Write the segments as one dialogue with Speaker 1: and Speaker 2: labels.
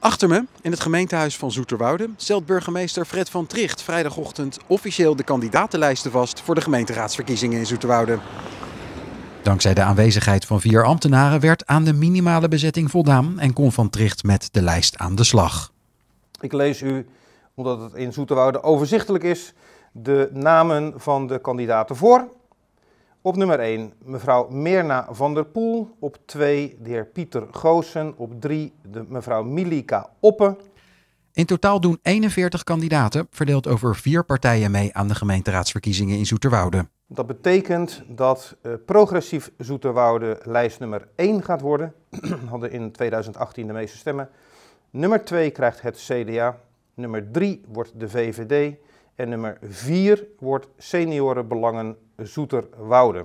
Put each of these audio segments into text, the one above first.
Speaker 1: Achter me, in het gemeentehuis van Zoeterwoude, stelt burgemeester Fred van Tricht vrijdagochtend officieel de kandidatenlijsten vast voor de gemeenteraadsverkiezingen in Zoeterwoude. Dankzij de aanwezigheid van vier ambtenaren werd aan de minimale bezetting voldaan en kon van Tricht met de lijst aan de slag.
Speaker 2: Ik lees u, omdat het in Zoeterwoude overzichtelijk is, de namen van de kandidaten voor. Op nummer 1 mevrouw Merna van der Poel. Op 2 de heer Pieter Goosen. Op 3 de mevrouw Milika Oppen.
Speaker 1: In totaal doen 41 kandidaten, verdeeld over vier partijen mee aan de gemeenteraadsverkiezingen in Zoeterwoude.
Speaker 2: Dat betekent dat eh, progressief Zoeterwoude lijst nummer 1 gaat worden. Hadden in 2018 de meeste stemmen. Nummer 2 krijgt het CDA. Nummer 3 wordt de VVD. En nummer 4 wordt Seniorenbelangen Zoeterwoude.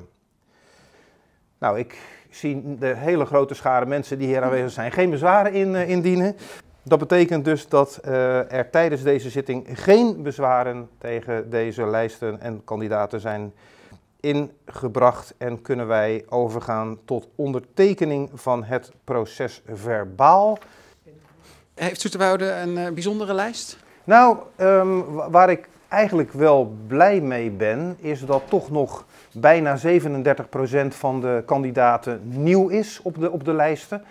Speaker 2: Nou, ik zie de hele grote schare mensen die hier aanwezig zijn geen bezwaren in, eh, indienen. Dat betekent dus dat eh, er tijdens deze zitting geen bezwaren tegen deze lijsten en kandidaten zijn ingebracht en kunnen wij overgaan tot ondertekening van het proces verbaal. Heeft Zoeterwoude een eh, bijzondere lijst? Nou, ehm, waar ik eigenlijk wel blij mee ben, is dat toch nog bijna 37% van de kandidaten nieuw is op de, op de lijsten.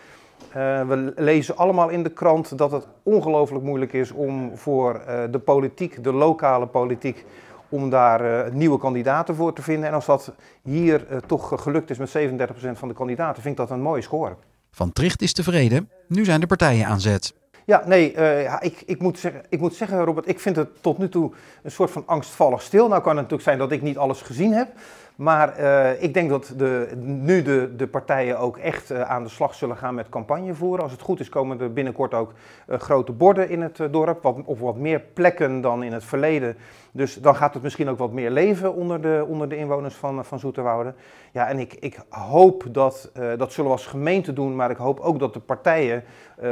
Speaker 2: Eh, we lezen allemaal in de krant dat het ongelooflijk moeilijk is om voor eh, de politiek, de lokale politiek, om daar eh, nieuwe kandidaten voor te vinden. En als dat hier toch gelukt is met 37% van de kandidaten, vind ik dat een mooie score.
Speaker 1: Van Tricht is tevreden. Nu zijn de partijen aan zet.
Speaker 2: Ja, nee, eh, ik, ik, moet zeggen, ik moet zeggen, Robert, ik vind het tot nu toe een soort van angstvallig stil. Nou kan het natuurlijk zijn dat ik niet alles gezien heb. Maar eh, ik denk dat de, nu de, de partijen ook echt eh, aan de slag zullen gaan met campagne voeren. Als het goed is komen er binnenkort ook eh, grote borden in het dorp, of wat meer plekken dan in het verleden. Dus dan gaat het misschien ook wat meer leven onder de, onder de inwoners van, van Zoeterwoude. Ja, en ik, ik hoop dat, dat zullen we als gemeente doen, maar ik hoop ook dat de partijen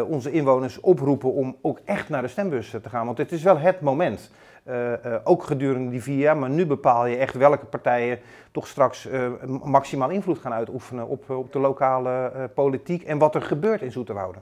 Speaker 2: onze inwoners oproepen om ook echt naar de stembus te gaan. Want dit is wel het moment. Eh, eh, ook gedurende die vier jaar, maar nu bepaal je echt welke partijen toch straks eh, maximaal invloed gaan uitoefenen op, op de lokale politiek en wat er gebeurt in Zoeterwoude.